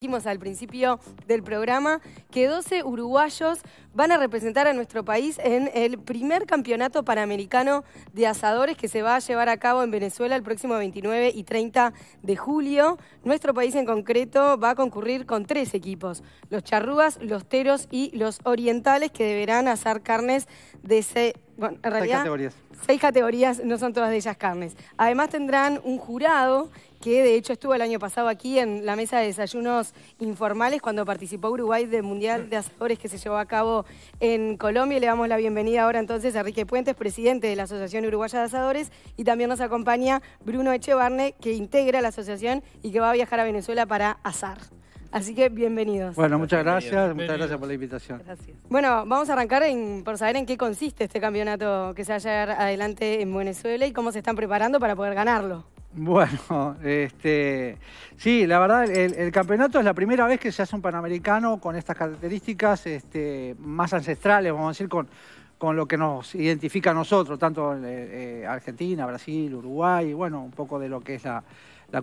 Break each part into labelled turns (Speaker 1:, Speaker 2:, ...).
Speaker 1: Dijimos al principio del programa que 12 uruguayos van a representar a nuestro país en el primer campeonato panamericano de asadores que se va a llevar a cabo en Venezuela el próximo 29 y 30 de julio. Nuestro país en concreto va a concurrir con tres equipos, los charrúas, los teros y los orientales que deberán asar carnes de seis categorías. Seis categorías, no son todas de ellas carnes. Además tendrán un jurado que de hecho estuvo el año pasado aquí en la mesa de desayunos informales cuando participó Uruguay del Mundial de Asadores que se llevó a cabo en Colombia. le damos la bienvenida ahora entonces a Enrique Puentes, presidente de la Asociación Uruguaya de Asadores, y también nos acompaña Bruno Echevarne, que integra la asociación y que va a viajar a Venezuela para asar. Así que bienvenidos. Bueno, muchas gracias, muchas
Speaker 2: gracias por la invitación. Gracias.
Speaker 1: Bueno, vamos a arrancar en, por saber en qué consiste este campeonato que se va a llevar adelante en Venezuela y cómo se están preparando para poder ganarlo.
Speaker 2: Bueno, este, sí, la verdad, el, campeonato es la primera vez que se hace un panamericano con estas características este, más ancestrales, vamos a decir, con, con lo que nos identifica a nosotros, tanto eh, eh, Argentina, Brasil, Uruguay, bueno, un poco de lo que es la,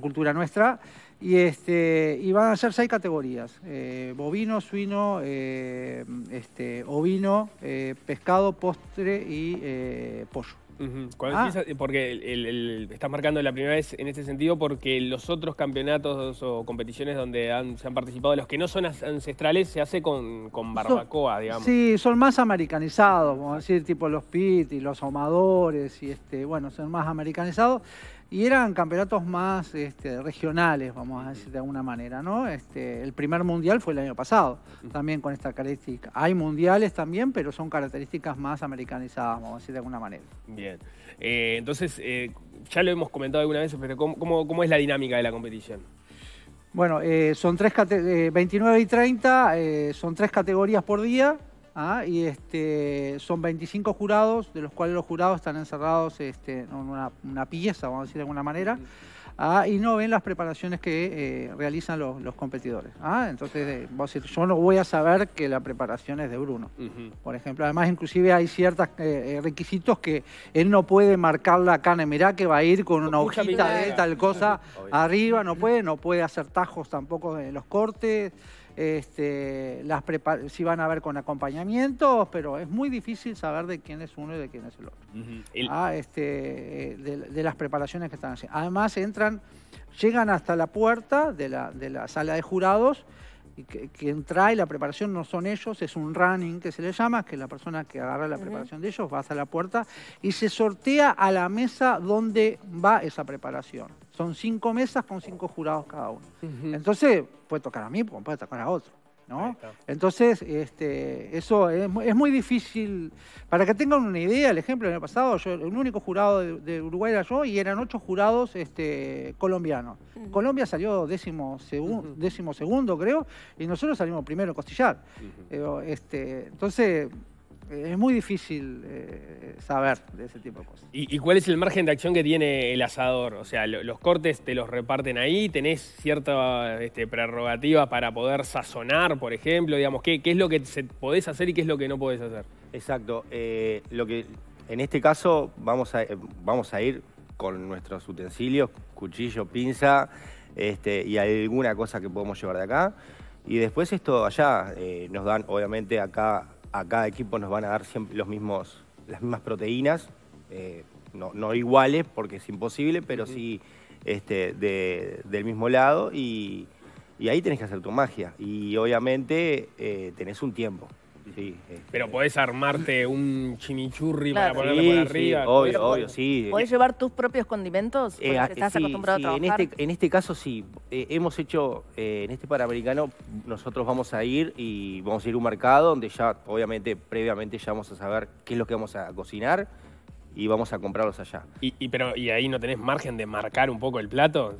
Speaker 2: cultura nuestra. Este, y, van a ser seis categorías, eh, bovino, suino, este, ovino, pescado, postre y pollo. Ah.
Speaker 3: Eh, porque el, estás marcando la primera vez en este sentido porque los otros campeonatos o competiciones donde se han participado, los que no son ancestrales, se hace con, barbacoa, digamos.
Speaker 2: Sí, son más americanizados, vamos a decir, tipo los pit y los ahumadores, y este, bueno, son más americanizados y eran campeonatos más este, regionales, vamos a decir de alguna manera, ¿no? Este, el primer mundial fue el año pasado, también con esta característica. Hay mundiales también, pero son características más americanizadas, vamos a decir de alguna manera.
Speaker 3: Bien, eh, entonces eh, ya lo hemos comentado alguna vez, pero ¿cómo, es la dinámica de la competición?
Speaker 2: Bueno, eh, son tres 29 y 30, son tres categorías por día, ¿ah? y este, son 25 jurados, de los cuales los jurados están encerrados este, en una, pieza, vamos a decir de alguna manera, ¿ah? y no ven las preparaciones que eh, realizan los, competidores. Ah, entonces, yo no voy a saber que la preparación es de Bruno, por ejemplo. Además, inclusive hay ciertos eh, eh, requisitos que él no puede marcar la carne Mirá que va a ir con una hojita de tal cosa arriba, no puede, no puede hacer tajos tampoco en los cortes. Este, las si van a ver con acompañamientos, pero es muy difícil saber de quién es uno y de quién es el
Speaker 3: otro.
Speaker 2: Ah, este, de, de, las preparaciones que están haciendo. Además entran, llegan hasta la puerta de la, de la sala de jurados y que, quien trae la preparación no son ellos, es un running que se le llama, que la persona que agarra la preparación de ellos, va a la puerta y se sortea a la mesa donde va esa preparación. Son cinco mesas con cinco jurados cada uno. Entonces puede tocar a mí, puede tocar a otro. Entonces, este, eso es, muy difícil. Para que tengan una idea, el ejemplo, en año pasado, yo, el único jurado de, Uruguay era yo y eran ocho jurados este, colombianos. Colombia salió décimo, segundo, creo, y nosotros salimos primero en costillar. Eh, este, entonces eh, es muy difícil eh, saber de ese tipo de cosas.
Speaker 3: ¿Y, cuál es el margen de acción que tiene el asador? O sea, los cortes te los reparten ahí, tenés cierta este, prerrogativa para poder sazonar, por ejemplo, digamos, ¿qué, es lo que podés hacer y qué es lo que no podés hacer?
Speaker 4: Exacto. Eh, lo que, en este caso vamos a, vamos a ir con nuestros utensilios, cuchillo, pinza este, y alguna cosa que podemos llevar de acá. Y después esto allá, nos dan obviamente acá a cada equipo nos van a dar siempre los mismos, las mismas proteínas, eh, no, no, iguales porque es imposible, pero sí este, de, del mismo lado y, y, ahí tenés que hacer tu magia. Y obviamente eh, tenés un tiempo. Sí, Pero
Speaker 3: podés armarte
Speaker 4: un chimichurri para ponerle por arriba. obvio, obvio, sí. ¿Podés llevar tus propios condimentos?
Speaker 1: Eh, ah, estás acostumbrado a trabajar. En
Speaker 4: este, en este caso sí. Eh, hemos hecho, eh, en este Panamericano, nosotros vamos a ir y vamos a ir a un mercado donde ya, obviamente, previamente ya vamos a saber qué es lo que vamos a cocinar y vamos a comprarlos allá.
Speaker 3: Y, y, pero, ¿y ahí no tenés margen de marcar un poco el plato?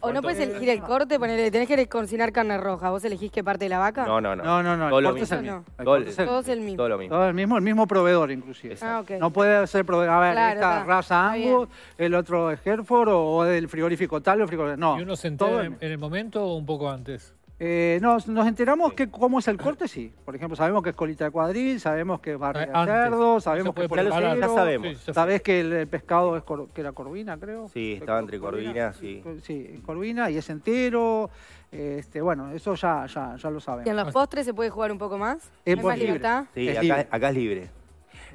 Speaker 3: o no puedes elegir el
Speaker 1: corte, tenés que cocinar carne roja. ¿Vos elegís qué parte de la vaca? No,
Speaker 2: no, no. No, no, Todo el corte es el mismo. Todo, es el, mismo. Todo el mismo, el mismo proveedor inclusive. Ah, no puede ser proveedor. A ver, esta raza Angus, el otro es Hereford o, del frigorífico tal o frigorífico. No. ¿Y uno se en
Speaker 3: el momento o un poco antes?
Speaker 2: Eh, nos, enteramos cómo es el corte, sí. Por ejemplo, sabemos que es colita de cuadril, sabemos que es barrio de eh, cerdo, sabemos que es cerdo. ya sabemos. sabes Sabés que el, pescado es que era corvina, creo. Sí, estaba entre corvina, sí. Sí, pues, corvina y es entero. Este, bueno, eso ya, ya, lo sabemos. ¿Y en los
Speaker 1: postres se puede jugar un poco más? Es más libre.
Speaker 4: Sí, acá, es libre.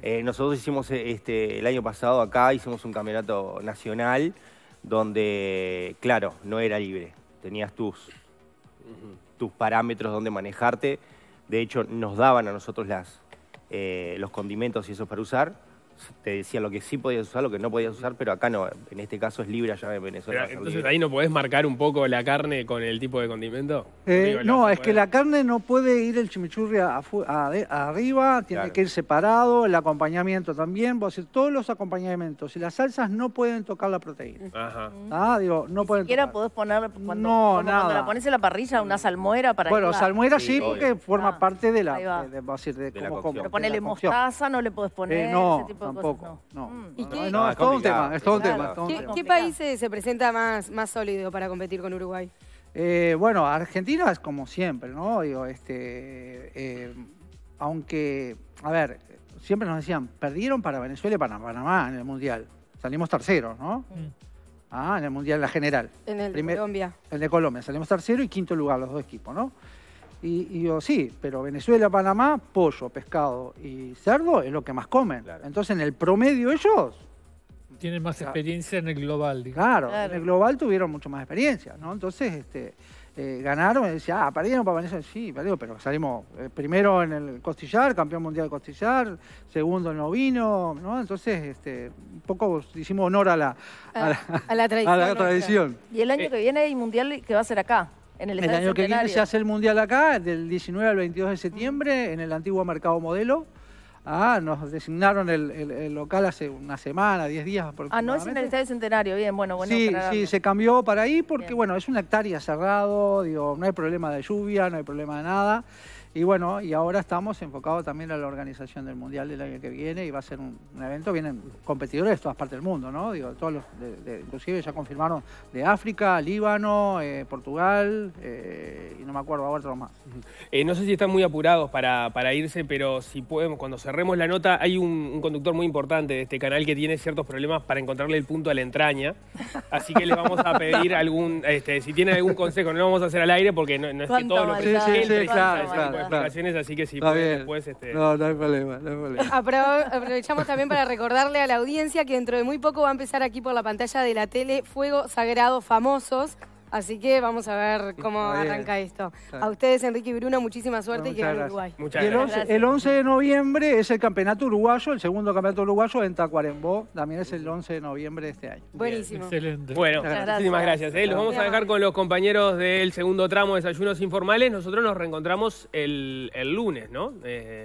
Speaker 4: Eh, nosotros hicimos este, el año pasado acá, hicimos un campeonato nacional donde, claro, no era libre. Tenías tus tus parámetros, donde manejarte. De hecho, nos daban a nosotros las, eh, los condimentos y eso para usar te decía lo que sí podías usar, lo que no podías usar, pero acá no. En este caso es libre allá en Venezuela. entonces
Speaker 3: ahí no podés marcar un poco la carne con el tipo de condimento. Eh, no, es
Speaker 2: que la carne no puede ir el chimichurri a, arriba, tiene que ir separado, el acompañamiento también, vos decir, todos los acompañamientos. Y las salsas no pueden tocar la proteína.
Speaker 4: Ajá. Ah,
Speaker 2: digo, no pueden
Speaker 4: podés poner, cuando, no, la pones en la parrilla, una mm. salmuera para Bueno, salmuera sí, porque
Speaker 2: forma ah. parte de la, de, a de, Pero ponele mostaza,
Speaker 1: no le podés eh, poner eh, no, Tampoco. No. Mm. Ah, es todo un tema. Es todo un tema. ¿Qué, país se presenta más, más sólido para competir con Uruguay?
Speaker 2: Eh, bueno, Argentina es como siempre, ¿no? Digo, este, eh, aunque, a ver, siempre nos decían, perdieron para Venezuela y para Panamá en el Mundial. Salimos terceros, ¿no? Mm. Ah, en el Mundial la general.
Speaker 1: En el Primer, Colombia.
Speaker 2: En el de Colombia. Salimos tercero y quinto lugar los dos equipos, ¿no? Y, y, yo, sí, pero Venezuela, Panamá, pollo, pescado y cerdo es lo que más comen. Entonces, en el promedio ellos...
Speaker 3: Tienen más experiencia en el global,
Speaker 2: Claro, en el global tuvieron mucho más experiencia, ¿no? Entonces, este, eh, ganaron y decía, ah, perdieron para Venezuela. Sí, perdieron, pero salimos eh, primero en el costillar, campeón mundial de costillar, segundo en Novino, ¿no? Entonces, este, un poco hicimos honor a la, ah,
Speaker 1: la, tradición, Y el año eh, que viene hay mundial que va a ser acá. En el, año que viene se
Speaker 2: hace el Mundial acá, del 19 al 22 de septiembre, en el antiguo mercado modelo. Ah, nos designaron el, local hace una semana, 10 días Ah, no es en
Speaker 1: el Estadio Centenario, bien, bueno, bueno. Sí, sí, se
Speaker 2: cambió para ahí porque, bueno, es un hectárea cerrado, digo, no hay problema de lluvia, no hay problema de nada. Y bueno, y ahora estamos enfocados también a la organización del Mundial del año que viene y va a ser un, evento, vienen competidores de todas partes del mundo, ¿no? Digo, todos los, de, de, inclusive ya confirmaron de África, Líbano, eh, Portugal eh, y no me acuerdo ahora otro más.
Speaker 3: Eh, no sé si están muy apurados para, para, irse, pero si podemos, cuando cerremos la nota, hay un, conductor muy importante de este canal que tiene ciertos problemas para encontrarle el punto a la entraña, así que le vamos a pedir algún, este, si tiene algún consejo, no lo vamos a hacer al aire porque no, es que todo
Speaker 1: lo que
Speaker 3: así que si puedes
Speaker 2: Este... No, hay problema, no hay problema.
Speaker 1: Aprovechamos también para recordarle a la audiencia que dentro de muy poco va a empezar aquí por la pantalla de la tele Fuego Sagrado Famosos, Así que vamos a ver cómo arranca esto. A ustedes, Enrique y Bruna, muchísima suerte y que Uruguay. Muchas el gracias. el
Speaker 2: 11 de noviembre es el campeonato uruguayo, el segundo campeonato uruguayo en Tacuarembó. También es el 11 de noviembre de este año. Buenísimo. Excelente.
Speaker 3: Bueno, muchísimas gracias. ¿eh? Los vamos a dejar con los compañeros del segundo tramo de Desayunos Informales. Nosotros nos reencontramos el, lunes, ¿no?
Speaker 4: Eh,